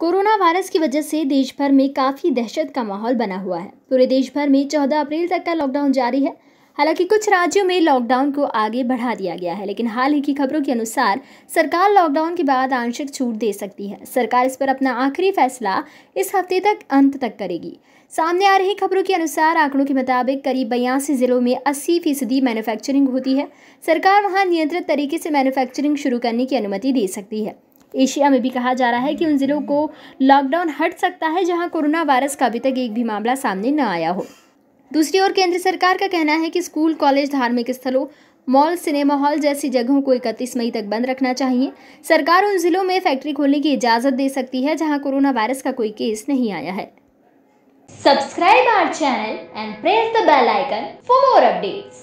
corona virus की वजह से देश भर में काफ़ी दहशत का माहौल बना हुआ है पूरे देश भर में 14 अप्रैल तक का लॉकडाउन जारी है हालांकि कुछ राज्यों में लॉकडाउन को आगे बढ़ा दिया गया है लेकिन हाल ही की खबरों के अनुसार सरकार लॉकडाउन के बाद आंशिक छूट दे सकती है सरकार इस पर अपना आखिरी फैसला इस हफ्ते तक अंत तक करेगी सामने आ रही खबरों के अनुसार आंकड़ों के मुताबिक करीब बयासी जिलों में अस्सी फीसदी मैन्युफैक्चरिंग होती है सरकार वहां नियंत्रित तरीके से मैन्युफैक्चरिंग शुरू करने की अनुमति दे सकती है एशिया में भी कहा जा रहा है कि उन ज़िलों को लॉकडाउन हट सकता है जहां कोरोना वायरस का अभी तक एक भी मामला सामने न आया हो दूसरी ओर केंद्र सरकार का कहना है कि स्कूल कॉलेज धार्मिक स्थलों मॉल सिनेमा हॉल जैसी जगहों को इकतीस मई तक बंद रखना चाहिए सरकार उन जिलों में फैक्ट्री खोलने की इजाज़त दे सकती है जहाँ कोरोना वायरस का कोई केस नहीं आया है subscribe our channel and press the bell icon for more updates